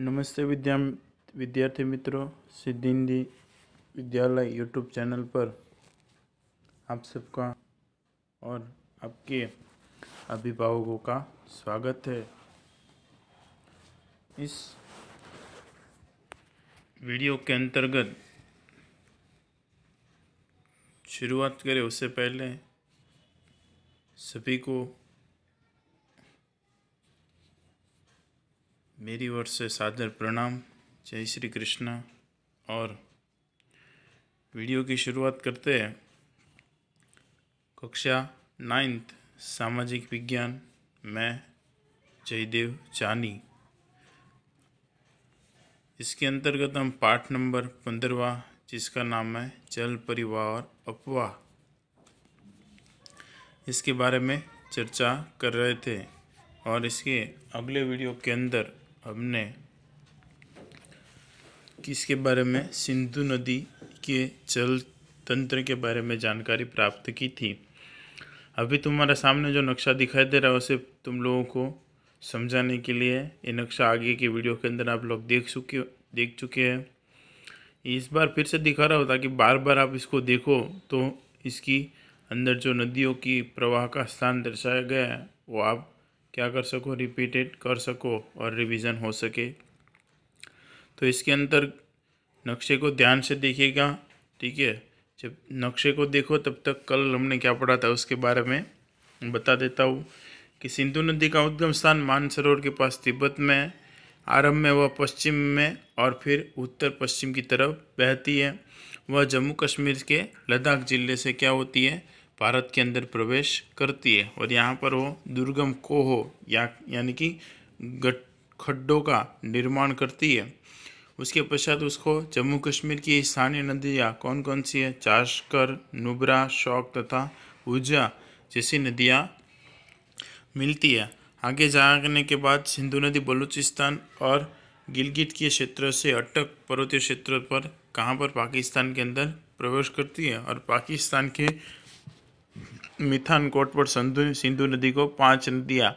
नमस्ते विद्या विद्यार्थी मित्रों सिद्धिंदी विद्यालय यूट्यूब चैनल पर आप सबका और आपके अभिभावकों का स्वागत है इस वीडियो के अंतर्गत शुरुआत करें उससे पहले सभी को मेरी ओर से सादर प्रणाम जय श्री कृष्णा और वीडियो की शुरुआत करते हैं कक्षा नाइन्थ सामाजिक विज्ञान में जयदेव जानी इसके अंतर्गत हम पाठ नंबर पंद्रवा जिसका नाम है जल परिवार अपवाह इसके बारे में चर्चा कर रहे थे और इसके अगले वीडियो के अंदर हमने किसके बारे में सिंधु नदी के जल तंत्र के बारे में जानकारी प्राप्त की थी अभी तुम्हारे सामने जो नक्शा दिखाई दे रहा है उसे तुम लोगों को समझाने के लिए ये नक्शा आगे की वीडियो के अंदर आप लोग देख चुके देख चुके हैं इस बार फिर से दिखा रहा हो ताकि बार बार आप इसको देखो तो इसकी अंदर जो नदियों की प्रवाह का स्थान दर्शाया गया है वो आप क्या कर सको रिपीटेड कर सको और रिवीजन हो सके तो इसके अंदर नक्शे को ध्यान से देखिएगा ठीक है जब नक्शे को देखो तब तक कल हमने क्या पढ़ा था उसके बारे में बता देता हूँ कि सिंधु नदी का उद्गम स्थान मानसरोवर के पास तिब्बत में है आरंभ में वह पश्चिम में और फिर उत्तर पश्चिम की तरफ बहती है वह जम्मू कश्मीर के लद्दाख ज़िले से क्या होती है भारत के अंदर प्रवेश करती है और यहाँ पर वो दुर्गम कोहो या यानी कि गट खड्डों का निर्माण करती है उसके पश्चात उसको जम्मू कश्मीर की स्थानीय नदियाँ कौन कौन सी है चाशकर नुबरा शौक तथा ऊर्जा जैसी नदियाँ मिलती है आगे जाने के बाद सिंधु नदी बलूचिस्तान और गिलगित के क्षेत्र से अटक पर्वतीय क्षेत्र पर कहाँ पर पाकिस्तान के अंदर प्रवेश करती है और पाकिस्तान के मिथान कोट पर संधु सिंधु नदी को पांच नदियाँ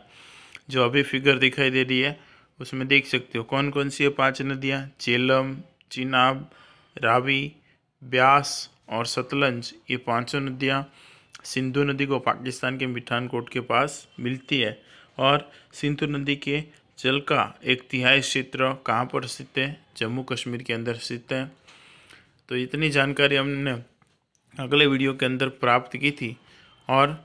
जो अभी फिगर दिखाई दे रही है उसमें देख सकते हो कौन कौन सी है पांच नदियाँ चेलम चिनाब रावी ब्यास और सतलंज ये पांचों नदियाँ सिंधु नदी को पाकिस्तान के मिठानकोट के पास मिलती है और सिंधु नदी के जल का एक तिहाई क्षेत्र कहाँ पर स्थित है जम्मू कश्मीर के अंदर स्थित है तो इतनी जानकारी हमने अगले वीडियो के अंदर प्राप्त की थी और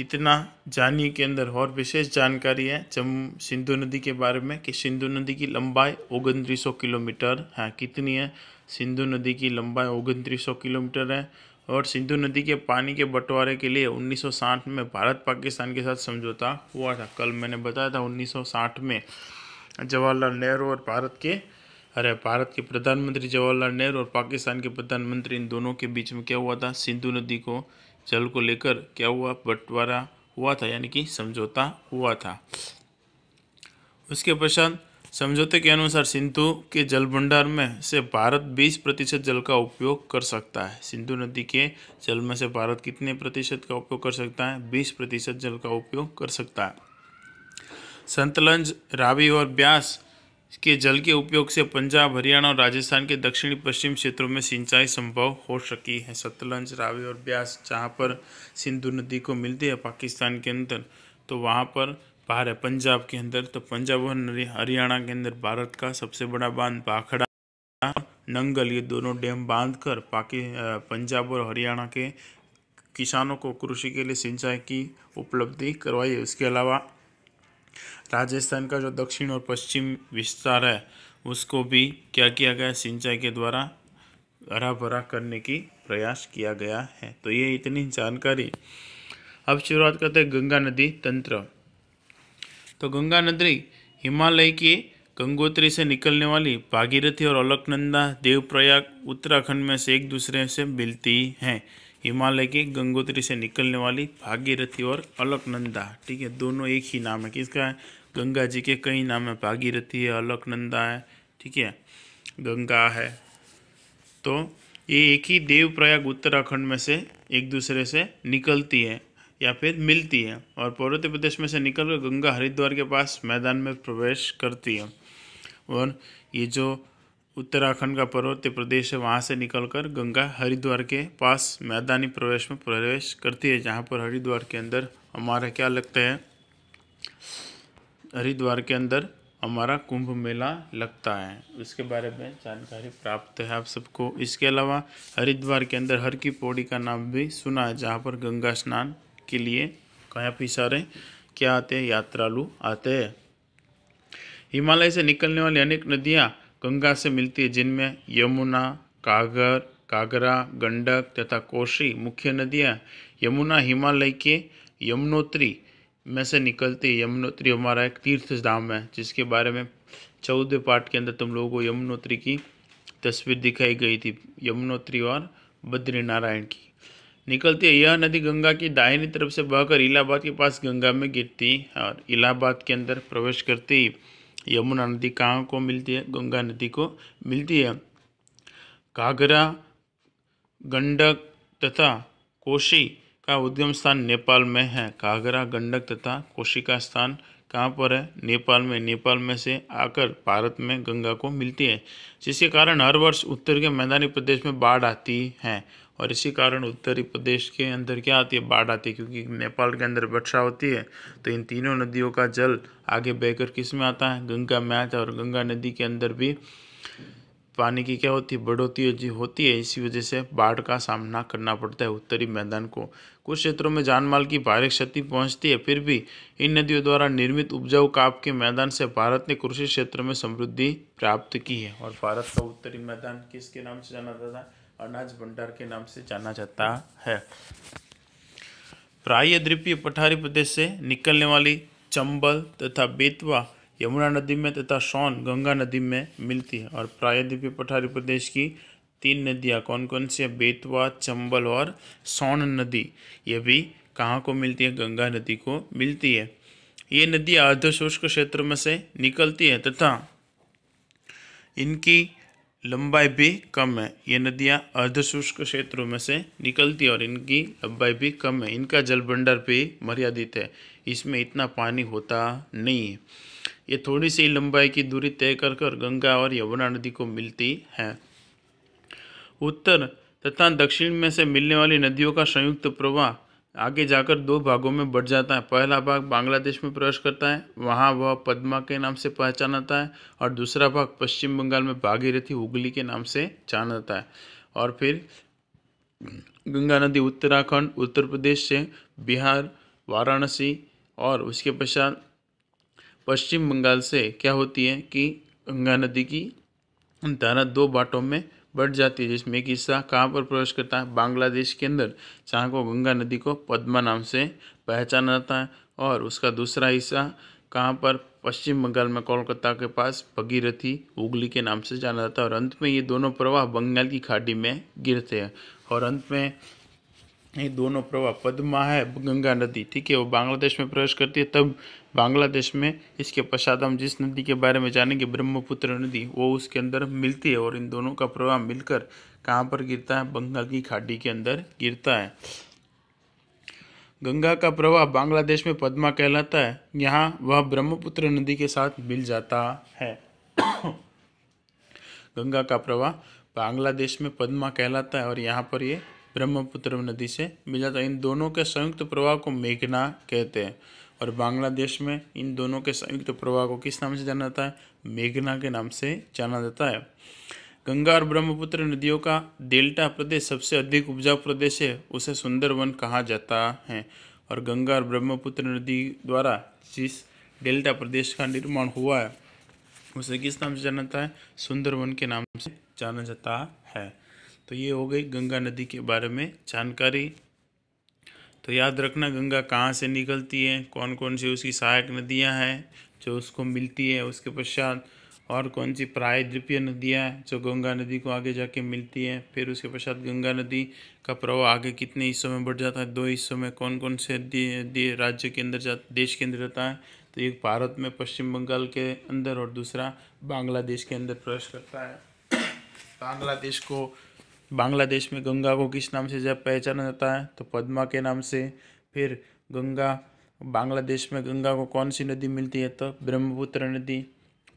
इतना जानिए के अंदर और विशेष जानकारी है जम सिंधु नदी के बारे में कि सिंधु नदी की लंबाई ओगनतीस किलोमीटर है कितनी है सिंधु नदी की लंबाई ओगनतीस किलोमीटर है और सिंधु नदी के पानी के बंटवारे के लिए 1960 में भारत पाकिस्तान के साथ समझौता हुआ था कल मैंने बताया था 1960 में जवाहरलाल नेहरू और भारत के अरे भारत के प्रधानमंत्री जवाहरलाल नेहरू और पाकिस्तान के प्रधानमंत्री इन दोनों के बीच में क्या हुआ था सिंधु नदी को जल को लेकर क्या हुआ बंटवारा हुआ था यानी कि समझौता हुआ था उसके पश्चात समझौते के अनुसार सिंधु के जल भंडार में से भारत 20 प्रतिशत जल का उपयोग कर सकता है सिंधु नदी के जल में से भारत कितने प्रतिशत का उपयोग कर सकता है 20 प्रतिशत जल का उपयोग कर सकता है संतलंज रावी और ब्यास इसके जल के उपयोग से पंजाब हरियाणा और राजस्थान के दक्षिणी पश्चिम क्षेत्रों में सिंचाई संभव हो सकी है सतलंज रावी और ब्यास जहाँ पर सिंधु नदी को मिलती है पाकिस्तान के अंदर तो वहाँ पर बाहर है पंजाब के अंदर तो पंजाब और हरियाणा के अंदर भारत का सबसे बड़ा बांध भाखड़ा नंगल ये दोनों डैम कर पाकि पंजाब और हरियाणा के किसानों को कृषि के लिए सिंचाई की उपलब्धि करवाई है उसके अलावा राजस्थान का जो दक्षिण और पश्चिम विस्तार है उसको भी क्या किया गया सिंचाई के द्वारा हरा भरा करने की प्रयास किया गया है तो ये इतनी जानकारी अब शुरुआत करते हैं गंगा नदी तंत्र तो गंगा नदी हिमालय की गंगोत्री से निकलने वाली भागीरथी और अलकनंदा देवप्रयाग उत्तराखंड में से एक दूसरे से मिलती हैं हिमालय के गंगोत्री से निकलने वाली भागीरथी और अलकनंदा ठीक है दोनों एक ही नाम है किसका है गंगा जी के कई नाम है भागीरथी है अलकनंदा है ठीक है गंगा है तो ये एक ही देवप्रयाग उत्तराखंड में से एक दूसरे से निकलती है या फिर मिलती है और पूर्वोत्तर प्रदेश में से निकलकर गंगा हरिद्वार के पास मैदान में प्रवेश करती है और ये जो उत्तराखंड का पर्वतीय प्रदेश है वहाँ से निकलकर गंगा हरिद्वार के पास मैदानी प्रवेश में प्रवेश करती है जहाँ पर हरिद्वार के अंदर हमारा क्या लगता है हरिद्वार के अंदर हमारा कुंभ मेला लगता है उसके बारे में जानकारी प्राप्त है आप सबको इसके अलावा हरिद्वार के अंदर हर की पौड़ी का नाम भी सुना है जहाँ पर गंगा स्नान के लिए पी सारे क्या आते हैं यात्रालु आते हैं हिमालय से निकलने वाली अनेक नदियाँ गंगा से मिलती है जिनमें यमुना कागर कागरा गंडक तथा कोशी मुख्य नदियाँ यमुना हिमालय के यमुनोत्री में से निकलती है यमुनोत्री हमारा एक तीर्थ धाम है जिसके बारे में चौदह पार्ट के अंदर तुम लोगों को यमुनोत्री की तस्वीर दिखाई गई थी यमुनोत्री और बद्रीनारायण की निकलती है यह नदी गंगा की दाहिनी तरफ से बहकर इलाहाबाद के पास गंगा में गिरती और इलाहाबाद के अंदर प्रवेश करती यमुना नदी कहाँ को मिलती है गंगा नदी को मिलती है घाघरा गंडक तथा कोशी का उद्गम स्थान नेपाल में है घाघरा गंडक तथा कोशी का स्थान कहाँ पर है नेपाल में नेपाल में से आकर भारत में गंगा को मिलती है जिसके कारण हर वर्ष उत्तर के मैदानी प्रदेश में बाढ़ आती है और इसी कारण उत्तरी प्रदेश के अंदर क्या आती है बाढ़ आती है क्योंकि नेपाल के अंदर वर्षा होती है तो इन तीनों नदियों का जल आगे बहकर किस में आता है गंगा में आता है और गंगा नदी के अंदर भी पानी की क्या होती है बढ़ोती जी होती है इसी वजह से बाढ़ का सामना करना पड़ता है उत्तरी मैदान को कुछ क्षेत्रों में जान माल की भारी क्षति पहुंचती है फिर भी इन नदियों द्वारा निर्मित उपजाऊ काप के मैदान से भारत ने कृषि क्षेत्र में समृद्धि प्राप्त की है और भारत का उत्तरी मैदान किसके नाम से जाना जाता है अनाज भंडार के नाम से जाना जाता है प्राय द्वीपीय पठारी प्रदेश से निकलने वाली चंबल तथा बेतवा यमुना नदी में तथा सोन गंगा नदी में मिलती है और प्राय द्वीपीय पठारी प्रदेश की तीन नदियाँ कौन कौन सी है बेतवा चंबल और सोन नदी ये भी कहाँ को मिलती है गंगा नदी को मिलती है ये नदियाँ अर्धशुष्क क्षेत्र में से निकलती है तथा इनकी लंबाई भी कम है ये नदियाँ अर्धशुष्क क्षेत्रों में से निकलती है और इनकी लंबाई भी कम है इनका जल भंडार भी मर्यादित है इसमें इतना पानी होता नहीं है ये थोड़ी सी लंबाई की दूरी तय कर कर गंगा और यमुना नदी को मिलती है उत्तर तथा दक्षिण में से मिलने वाली नदियों का संयुक्त प्रवाह आगे जाकर दो भागों में बढ़ जाता है पहला भाग बांग्लादेश में प्रवेश करता है वहाँ वह पद्मा के नाम से पहचान है और दूसरा भाग पश्चिम बंगाल में भागीरथी हुगली के नाम से जाना जाता है और फिर गंगा नदी उत्तराखंड उत्तर प्रदेश से बिहार वाराणसी और उसके पश्चात पश्चिम बंगाल से क्या होती है कि गंगा नदी की धारा दो बाटों में बढ़ जाती है जिसमें एक हिस्सा कहाँ पर प्रवेश करता है बांग्लादेश के अंदर जहाँ को गंगा नदी को पद्मा नाम से पहचाना जाता है और उसका दूसरा हिस्सा कहाँ पर पश्चिम बंगाल में कोलकाता के पास भगीरथी हुगली के नाम से जाना जाता है और अंत में ये दोनों प्रवाह बंगाल की खाड़ी में गिरते हैं और अंत में ये दोनों प्रवाह पद्मा है गंगा नदी ठीक है वो बांग्लादेश में प्रवेश करती है तब बांग्लादेश में इसके पश्चात हम जिस नदी के बारे में जानेंगे ब्रह्मपुत्र नदी वो उसके अंदर मिलती है और इन दोनों का प्रवाह मिलकर कहाँ पर गिरता है बंगाल की खाड़ी के अंदर गिरता है गंगा का प्रवाह बांग्लादेश में पद्मा कहलाता है यहाँ वह ब्रह्मपुत्र नदी के साथ मिल जाता है गंगा का प्रवाह बांग्लादेश में पद्मा कहलाता है और यहाँ पर ये ब्रह्मपुत्र नदी से मिल जाता है इन दोनों के संयुक्त प्रवाह को मेघना कहते हैं और बांग्लादेश में इन दोनों के संयुक्त प्रवाह को किस नाम से जाना जाता है मेघना के नाम से जाना जाता है गंगा और ब्रह्मपुत्र नदियों का डेल्टा प्रदेश सबसे अधिक उपजाऊ प्रदेश है उसे सुंदरवन कहा जाता है और गंगा और ब्रह्मपुत्र नदी द्वारा जिस डेल्टा प्रदेश का निर्माण हुआ है उसे किस नाम से जाना जाता है सुंदरवन के नाम से जाना जाता है तो ये हो गई गंगा नदी के बारे में जानकारी तो याद रखना गंगा कहाँ से निकलती है कौन कौन सी उसकी सहायक नदियाँ हैं जो उसको मिलती है उसके पश्चात और कौन सी प्रायद्वीपीय नदियाँ हैं जो गंगा नदी को आगे जाके मिलती हैं फिर उसके पश्चात गंगा नदी का प्रवाह आगे कितने हिस्सों में बढ़ जाता है दो हिस्सों में कौन कौन से राज्य के अंदर जा देश के अंदर रहता है तो एक भारत में पश्चिम बंगाल के अंदर और दूसरा बांग्लादेश के अंदर प्रवेश करता है बांग्लादेश को बांग्लादेश में गंगा को किस नाम से जब पहचाना जाता है तो पद्मा के नाम से फिर गंगा बांग्लादेश में गंगा को कौन सी नदी मिलती है तो ब्रह्मपुत्र नदी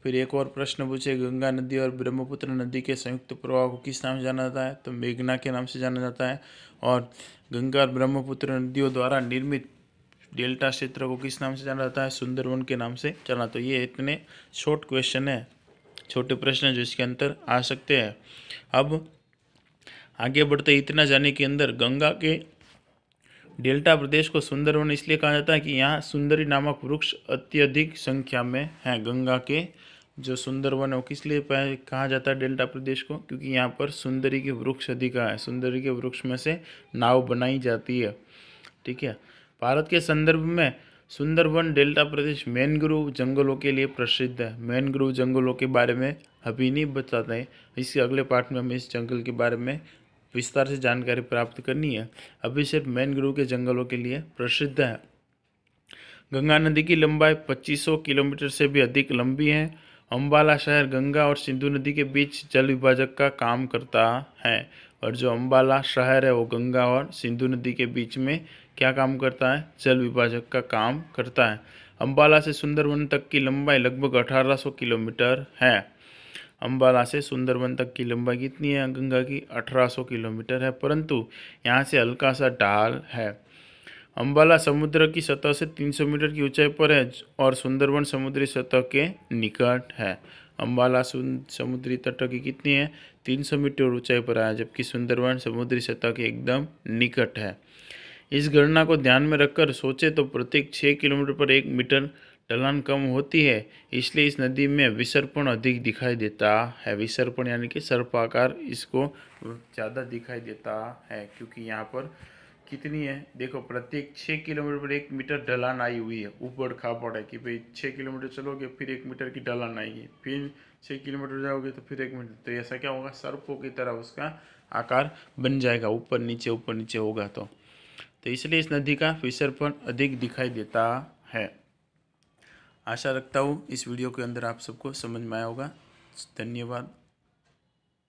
फिर एक और प्रश्न पूछे गंगा नदी और ब्रह्मपुत्र नदी के संयुक्त प्रवाह को किस नाम से जाना जाता है तो मेघना के नाम से जाना जाता है और गंगा और ब्रह्मपुत्र नदियों द्वारा निर्मित डेल्टा क्षेत्र को किस नाम से जाना जाता है सुंदरवन के नाम से जाना तो ये इतने शॉर्ट क्वेश्चन है छोटे प्रश्न जो इसके अंतर आ सकते हैं अब आगे बढ़ते इतना जाने के अंदर गंगा के डेल्टा प्रदेश को सुंदर वन इसलिए कहा जाता है कि यहाँ सुंदरी नामक वृक्ष अत्यधिक संख्या में हैं गंगा के जो सुंदरवन है वो किस लिए कहा जाता है डेल्टा प्रदेश को क्योंकि यहाँ पर सुंदरी के वृक्ष अधिक है सुंदरी के वृक्ष में से नाव बनाई जाती है ठीक है भारत के संदर्भ में सुंदरवन डेल्टा प्रदेश मैनग्रोव जंगलों के लिए प्रसिद्ध है मैनग्रोव जंगलों के बारे में अभी नहीं बताते हैं इसके अगले पार्ट में हम इस जंगल के बारे में विस्तार से जानकारी प्राप्त करनी है अभी सिर्फ मैनग्रोव के जंगलों के लिए प्रसिद्ध है गंगा नदी की लंबाई 2500 किलोमीटर से भी अधिक लंबी है अम्बाला शहर गंगा और सिंधु नदी के बीच जल विभाजक का काम करता है और जो अम्बाला शहर है वो गंगा और सिंधु नदी के बीच में क्या काम करता है जल विभाजक का काम करता है अम्बाला से सुंदरवन तक की लंबाई लगभग 1800 किलोमीटर है अम्बाला से सुंदरवन तक की लंबाई कितनी है गंगा की 1800 किलोमीटर है परंतु यहाँ से हल्का सा ढाल है अम्बाला समुद्र की सतह से 300 मीटर की ऊंचाई पर है और सुंदरवन समुद्री सतह के निकट है अम्बाला समुद्री तट की कितनी है 300 मीटर ऊंचाई पर है जबकि सुंदरवन समुद्री सतह के एकदम निकट है इस गणना को ध्यान में रखकर सोचे तो प्रत्येक छः किलोमीटर पर एक मीटर ढलान कम होती है इसलिए इस नदी में विसर्पण अधिक दिखाई देता है विसर्पण यानी कि सर्पाकार इसको ज़्यादा दिखाई देता है क्योंकि यहाँ पर कितनी है देखो प्रत्येक छः किलोमीटर पर एक मीटर ढलान आई हुई है ऊपर खापड़ है कि भाई छः किलोमीटर चलोगे फिर एक मीटर की ढलान आएगी फिर छः किलोमीटर जाओगे तो फिर एक मीटर तो ऐसा क्या होगा सर्पों की तरह उसका आकार बन जाएगा ऊपर नीचे ऊपर नीचे होगा तो तो इसलिए इस नदी का विसर्पण अधिक दिखाई देता है आशा रखता हूँ इस वीडियो के अंदर आप सबको समझ में आया होगा धन्यवाद